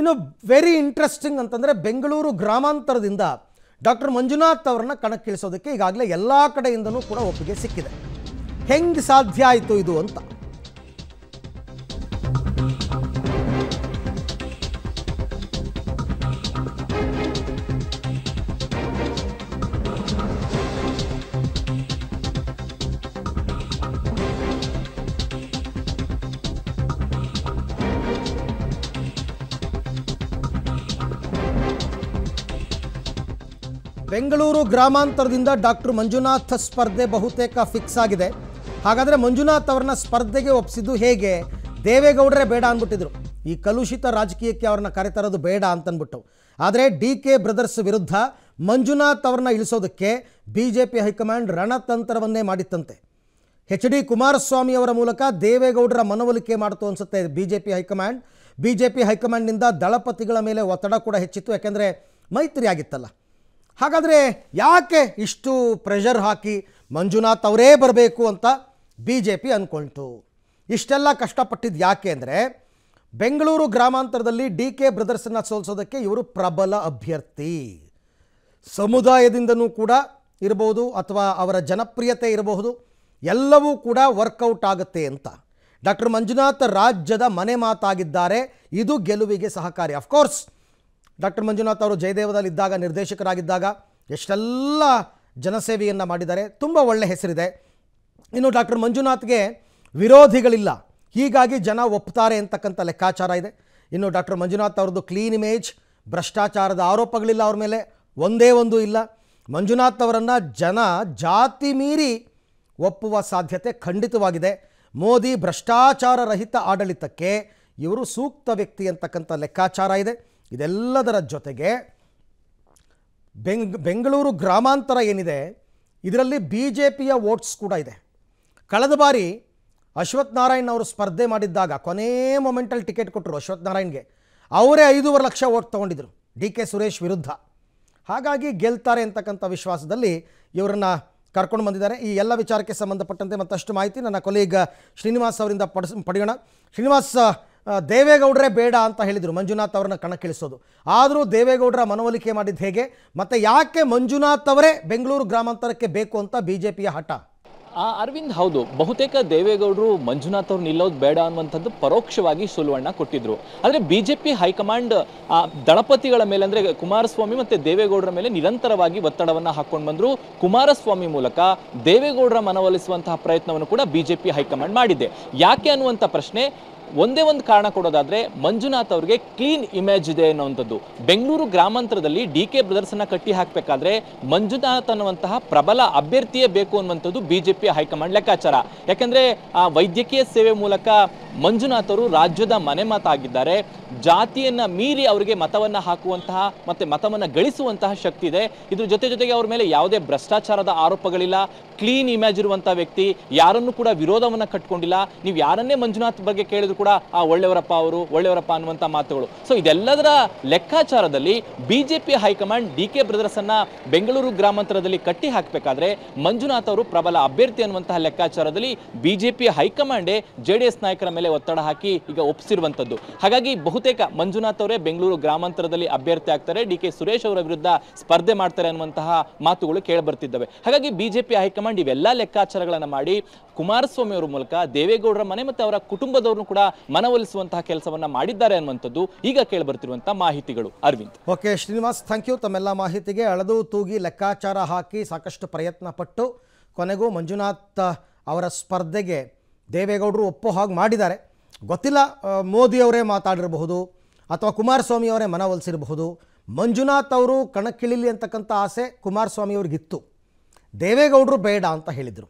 ಇನ್ನು very interesting ಅಂತಂದರೆ Bengaluru ಗ್ರಾಮಾಂತರದಿಂದ doctor Manjunath ಅವರನ್ನು ಕಣಕ್ಕಿಳಿಸೋದಕ್ಕೆ ಈಗಾಗಲೇ ಎಲ್ಲ ಕಡೆಯಿಂದಲೂ ಕೂಡ ಒಪ್ಪಿಗೆ ಸಿಕ್ಕಿದೆ ಹೆಂಗೆ ಸಾಧ್ಯ ಆಯಿತು ಇದು ಅಂತ ಬೆಂಗಳೂರು ಗ್ರಾಮಾಂತರದಿಂದ ಡಾಕ್ಟರ್ ಮಂಜುನಾಥ್ ಸ್ಪರ್ಧೆ ಬಹುತೇಕ ಫಿಕ್ಸ್ ಆಗಿದೆ ಹಾಗಾದರೆ ಮಂಜುನಾಥ್ ಅವರನ್ನ ಸ್ಪರ್ಧೆಗೆ ಒಪ್ಪಿಸಿದ್ದು ಹೇಗೆ ದೇವೇಗೌಡರೇ ಬೇಡ ಅಂದ್ಬಿಟ್ಟಿದ್ರು ಈ ಕಲುಷಿತ ರಾಜಕೀಯಕ್ಕೆ ಅವ್ರನ್ನ ಕರೆತರೋದು ಬೇಡ ಅಂತನ್ಬಿಟ್ಟು ಆದರೆ ಡಿ ಕೆ ಬ್ರದರ್ಸ್ ವಿರುದ್ಧ ಮಂಜುನಾಥ್ ಅವ್ರನ್ನ ಇಳಿಸೋದಕ್ಕೆ ಬಿ ಜೆ ಪಿ ಹೈಕಮಾಂಡ್ ರಣತಂತ್ರವನ್ನೇ ಮಾಡಿತ್ತಂತೆ ಎಚ್ ಡಿ ಕುಮಾರಸ್ವಾಮಿ ಅವರ ಮೂಲಕ ದೇವೇಗೌಡರ ಮನವೊಲಿಕೆ ಮಾಡಿತು ಅನಿಸುತ್ತೆ B J P high command B J P ಹೈಕಮಾಂಡ್ನಿಂದ ದಳಪತಿಗಳ ಮೇಲೆ ಒತ್ತಡ ಕೂಡ ಹೆಚ್ಚಿತ್ತು ಯಾಕೆಂದರೆ ಮೈತ್ರಿ ಆಗಿತ್ತಲ್ಲ ಹಾಗಾದರೆ ಯಾಕೆ ಇಷ್ಟು ಪ್ರೆಷರ್ ಹಾಕಿ ಮಂಜುನಾಥ್ ಅವರೇ ಬರಬೇಕು ಅಂತ ಬಿ ಜೆ ಪಿ ಅಂದ್ಕೊಳ್ತು ಇಷ್ಟೆಲ್ಲ ಕಷ್ಟಪಟ್ಟಿದ್ದು ಯಾಕೆ ಅಂದರೆ ಬೆಂಗಳೂರು ಗ್ರಾಮಾಂತರದಲ್ಲಿ ಡಿ ಕೆ ಬ್ರದರ್ಸನ್ನು ಸೋಲಿಸೋದಕ್ಕೆ ಇವರು ಪ್ರಬಲ ಅಭ್ಯರ್ಥಿ ಸಮುದಾಯದಿಂದನೂ ಕೂಡ ಇರಬಹುದು ಅಥವಾ ಅವರ ಜನಪ್ರಿಯತೆ ಇರಬಹುದು ಎಲ್ಲವೂ ಕೂಡ ವರ್ಕೌಟ್ ಆಗುತ್ತೆ ಅಂತ ಡಾಕ್ಟರ್ ಮಂಜುನಾಥ್ ರಾಜ್ಯದ ಮನೆ ಮಾತಾಗಿದ್ದಾರೆ ಇದು ಗೆಲುವಿಗೆ ಸಹಕಾರಿ ಅಫ್ಕೋರ್ಸ್ ಡಾಕ್ಟರ್ ಮಂಜುನಾಥ್ ಅವರು ಜಯದೇವದಲ್ಲಿ ಇದ್ದಾಗ ನಿರ್ದೇಶಕರಾಗಿದ್ದಾಗ ಎಷ್ಟೆಲ್ಲ ಜನಸೇವೆಯನ್ನು ಮಾಡಿದ್ದಾರೆ ತುಂಬ ಒಳ್ಳೆಯ ಹೆಸರಿದೆ ಇನ್ನು ಡಾಕ್ಟರ್ ಮಂಜುನಾಥ್ಗೆ ವಿರೋಧಿಗಳಿಲ್ಲ ಹೀಗಾಗಿ ಜನ ಒಪ್ತಾರೆ ಅಂತಕ್ಕಂಥ ಲೆಕ್ಕಾಚಾರ ಇದೆ ಇನ್ನು ಡಾಕ್ಟರ್ ಮಂಜುನಾಥ್ ಅವ್ರದ್ದು ಕ್ಲೀನ್ ಇಮೇಜ್ ಭ್ರಷ್ಟಾಚಾರದ ಆರೋಪಗಳಿಲ್ಲ ಅವ್ರ ಮೇಲೆ ಒಂದೇ ಒಂದು ಇಲ್ಲ ಮಂಜುನಾಥ್ ಅವರನ್ನು ಜನ ಜಾತಿ ಮೀರಿ ಒಪ್ಪುವ ಸಾಧ್ಯತೆ ಖಂಡಿತವಾಗಿದೆ ಮೋದಿ ಭ್ರಷ್ಟಾಚಾರ ರಹಿತ ಆಡಳಿತಕ್ಕೆ ಇವರು ಸೂಕ್ತ ವ್ಯಕ್ತಿ ಅಂತಕ್ಕಂಥ ಲೆಕ್ಕಾಚಾರ ಇದೆ ಇದೆಲ್ಲದರ ಜೊತೆಗೆ ಬೆಂಗ್ ಬೆಂಗಳೂರು ಗ್ರಾಮಾಂತರ ಏನಿದೆ ಇದರಲ್ಲಿ ಬಿ ಜೆ ಪಿಯ ವೋಟ್ಸ್ ಕೂಡ ಇದೆ ಕಳೆದ ಬಾರಿ ಅಶ್ವಥ್ ನಾರಾಯಣ್ ಅವರು ಸ್ಪರ್ಧೆ ಮಾಡಿದ್ದಾಗ ಕೊನೇ ಮೊಮೆಂಟಲ್ಲಿ ಟಿಕೆಟ್ ಕೊಟ್ಟರು ಅಶ್ವಥ್ ನಾರಾಯಣ್ಗೆ ಅವರೇ ಐದೂವರೆ ಲಕ್ಷ ವೋಟ್ ತೊಗೊಂಡಿದ್ರು ಡಿ ಕೆ ಸುರೇಶ್ ವಿರುದ್ಧ ಹಾಗಾಗಿ ಗೆಲ್ತಾರೆ ಅಂತಕ್ಕಂಥ ವಿಶ್ವಾಸದಲ್ಲಿ ಇವರನ್ನು ಕರ್ಕೊಂಡು ಬಂದಿದ್ದಾರೆ ಈ ಎಲ್ಲ ವಿಚಾರಕ್ಕೆ ಸಂಬಂಧಪಟ್ಟಂತೆ ಮತ್ತಷ್ಟು ಮಾಹಿತಿ ನನ್ನ ಕೊಲೀಗ್ ಶ್ರೀನಿವಾಸ್ ಅವರಿಂದ ಪಡಿಸ್ ಪಡೆಯೋಣ ಶ್ರೀನಿವಾಸ್ ದೇವೇಗೌಡರೇ ಬೇಡ ಅಂತ ಹೇಳಿದರು ಮಂಜುನಾಥ್ ಅವರನ್ನ ಕಣಕ್ಕಿಳಿಸೋದು ಆದರೂ ದೇವೇಗೌಡರ ಮನವೊಲಿಕೆ ಮಾಡಿದ್ದು ಹೇಗೆ ಮತ್ತು ಯಾಕೆ ಮಂಜುನಾಥ್ ಅವರೇ ಬೆಂಗಳೂರು ಗ್ರಾಮಾಂತರಕ್ಕೆ ಬೇಕು ಅಂತ ಬಿ ಜೆ ಪಿಯ ಹಠ ಅರವಿಂದ್ ಹೌದು ಬಹುತೇಕ ದೇವೇಗೌಡರು ಮಂಜುನಾಥ್ ಅವ್ರು ನಿಲ್ಲೋದು ಬೇಡ ಅನ್ನುವಂಥದ್ದು ಪರೋಕ್ಷವಾಗಿ ಸುಲುವಣ್ಣ ಕೊಟ್ಟಿದ್ರು ಆದರೆ ಬಿ ಜೆ ಪಿ ಹೈಕಮಾಂಡ್ ದಳಪತಿಗಳ ಮೇಲೆ ಅಂದರೆ ಕುಮಾರಸ್ವಾಮಿ ಮತ್ತು ದೇವೇಗೌಡರ ಮೇಲೆ ನಿರಂತರವಾಗಿ ಒತ್ತಡವನ್ನು ಹಾಕ್ಕೊಂಡು ಬಂದರು ಕುಮಾರಸ್ವಾಮಿ ಮೂಲಕ ದೇವೇಗೌಡರ ಮನವೊಲಿಸುವಂತಹ ಪ್ರಯತ್ನವನ್ನು ಕೂಡ ಬಿ ಜೆ ಪಿ ಹೈಕಮಾಂಡ್ ಮಾಡಿದೆ ಯಾಕೆ ಅನ್ನುವಂಥ ಪ್ರಶ್ನೆ ಒಂದೇ ಒಂದು ಕಾರಣ ಕೊಡೋದಾದ್ರೆ ಮಂಜುನಾಥ್ ಅವರಿಗೆ ಕ್ಲೀನ್ ಇಮೇಜ್ ಇದೆ ಅನ್ನುವಂಥದ್ದು ಬೆಂಗಳೂರು ಗ್ರಾಮಾಂತರದಲ್ಲಿ ಡಿ ಕೆ ಬ್ರದರ್ಸನ್ನು ಕಟ್ಟಿ ಹಾಕಬೇಕಾದ್ರೆ ಮಂಜುನಾಥ್ ಅನ್ನುವಂತಹ ಪ್ರಬಲ ಅಭ್ಯರ್ಥಿಯೇ ಬೇಕು ಅನ್ನುವಂಥದ್ದು ಬಿಜೆಪಿ ಹೈಕಮಾಂಡ್ ಲೆಕ್ಕಾಚಾರ ಯಾಕಂದ್ರೆ ಆ ವೈದ್ಯಕೀಯ ಸೇವೆ ಮೂಲಕ ಮಂಜುನಾಥ್ ಅವರು ರಾಜ್ಯದ ಮನೆ ಮಾತಾಗಿದ್ದಾರೆ ಜಾತಿಯನ್ನು ಮೀರಿ ಅವರಿಗೆ ಮತವನ್ನು ಹಾಕುವಂತಹ ಮತ್ತು ಮತವನ್ನು ಗಳಿಸುವಂತಹ ಶಕ್ತಿ ಇದೆ ಇದ್ರ ಜೊತೆ ಜೊತೆಗೆ ಅವ್ರ ಮೇಲೆ ಯಾವುದೇ ಭ್ರಷ್ಟಾಚಾರದ ಆರೋಪಗಳಿಲ್ಲ ಕ್ಲೀನ್ ಇಮೇಜ್ ಇರುವಂಥ ವ್ಯಕ್ತಿ ಯಾರನ್ನು ಕೂಡ ವಿರೋಧವನ್ನು ಕಟ್ಕೊಂಡಿಲ್ಲ ನೀವು ಯಾರನ್ನೇ ಮಂಜುನಾಥ್ ಬಗ್ಗೆ ಕೇಳಿದ್ರು ಕೂಡ ಆ ಒಳ್ಳೆಯವರಪ್ಪ ಅವರು ಒಳ್ಳೆಯವರಪ್ಪ ಅನ್ನುವಂಥ ಮಾತುಗಳು ಸೊ ಇದೆಲ್ಲದರ ಲೆಕ್ಕಾಚಾರದಲ್ಲಿ BJP high command D K brothers ಅನ್ನ ಬೆಂಗಳೂರು ಗ್ರಾಮಾಂತರದಲ್ಲಿ ಕಟ್ಟಿ ಹಾಕಬೇಕಾದ್ರೆ ಮಂಜುನಾಥ್ ಅವರು ಪ್ರಬಲ ಅಭ್ಯರ್ಥಿ ಅನ್ನುವಂತಹ ಲೆಕ್ಕಾಚಾರದಲ್ಲಿ ಬಿಜೆಪಿ ಹೈಕಮಾಂಡೇ ಜೆಡಿಎಸ್ ನಾಯಕರ ಮೇಲೆ ಒತ್ತಡ ಹಾಕಿ ಈಗ ಒಪ್ಪಿಸಿರುವಂಥದ್ದು ಹಾಗಾಗಿ ಬಹುತೇಕ ಮಂಜುನಾಥ್ ಅವರೇ ಬೆಂಗಳೂರು ಗ್ರಾಮಾಂತರದಲ್ಲಿ ಅಭ್ಯರ್ಥಿ ಆಗ್ತಾರೆ ಡಿ ಕೆ ಸುರೇಶ್ ಅವರ ವಿರುದ್ಧ ಸ್ಪರ್ಧೆ ಮಾಡ್ತಾರೆ ಅನ್ನುವಂತಹ ಮಾತುಗಳು ಕೇಳಿ ಬರ್ತಿದ್ದಾವೆ ಹಾಗಾಗಿ ಬಿಜೆಪಿ ಹೈಕಮಾಂಡ್ ಇವೆಲ್ಲ ಲೆಕ್ಕಾಚಾರಗಳನ್ನು ಮಾಡಿ ಕುಮಾರಸ್ವಾಮಿ ಅವರ ಮೂಲಕ ದೇವೇಗೌಡರ ಮನೆ ಮತ್ತು ಅವರ ಕುಟುಂಬದವ್ರನ್ನು ಕೂಡ ಮನವೊಲಿಸುವಂತಹ ಕೆಲಸವನ್ನ ಮಾಡಿದ್ದಾರೆ ಅನ್ನುವಂಥದ್ದು ಈಗ ಕೇಳಿ ಬರ್ತಿರುವಂತಹ ಮಾಹಿತಿಗಳು Arvind okay Srinivas thank you ತಮ್ಮೆಲ್ಲ ಮಾಹಿತಿಗೆ ಅಳದು ತೂಗಿ ಲೆಕ್ಕಾಚಾರ ಹಾಕಿ ಸಾಕಷ್ಟು ಪ್ರಯತ್ನ ಪಟ್ಟು ಕೊನೆಗೂ ಮಂಜುನಾಥ್ ಅವರ ಸ್ಪರ್ಧೆಗೆ ದೇವೇಗೌಡರು ಒಪ್ಪೋ ಹಾಗೆ ಮಾಡಿದ್ದಾರೆ ಗೊತ್ತಿಲ್ಲ ಮೋದಿಯವರೇ ಮಾತಾಡಿರಬಹುದು ಅಥವಾ ಅವರೇ ಮನವೊಲಿಸಿರಬಹುದು ಮಂಜುನಾಥ್ ಅವರು ಕಣಕ್ಕಿಳಿಲಿ ಅಂತಕ್ಕಂಥ ಆಸೆ ಕುಮಾರಸ್ವಾಮಿಯವ್ರಿಗಿತ್ತು ದೇವೇಗೌಡರು ಬೇಡ ಅಂತ ಹೇಳಿದರು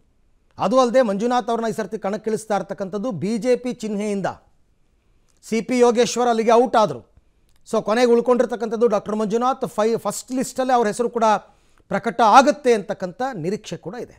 ಅದು ಅಲ್ಲದೆ ಮಂಜುನಾಥ್ ಅವ್ರನ್ನ ಈ ಸರ್ತಿ ಕಣಕ್ಕಿಳಿಸ್ತಾ ಇರ್ತಕ್ಕಂಥದ್ದು ಬಿ ಜೆ ಪಿ ಚಿಹ್ನೆಯಿಂದ ಸಿ ಪಿ ಯೋಗೇಶ್ವರ್ ಅಲ್ಲಿಗೆ ಔಟ್ ಆದರು ಸೊ ಕೊನೆಗೆ ಉಳ್ಕೊಂಡಿರ್ತಕ್ಕಂಥದ್ದು ಡಾಕ್ಟರ್ ಮಂಜುನಾಥ್ ಫೈ ಫಸ್ಟ್ ಲಿಸ್ಟಲ್ಲೇ ಅವ್ರ ಹೆಸರು ಕೂಡ ಪ್ರಕಟ ಆಗುತ್ತೆ ಅಂತಕ್ಕಂಥ ನಿರೀಕ್ಷೆ ಕೂಡ ಇದೆ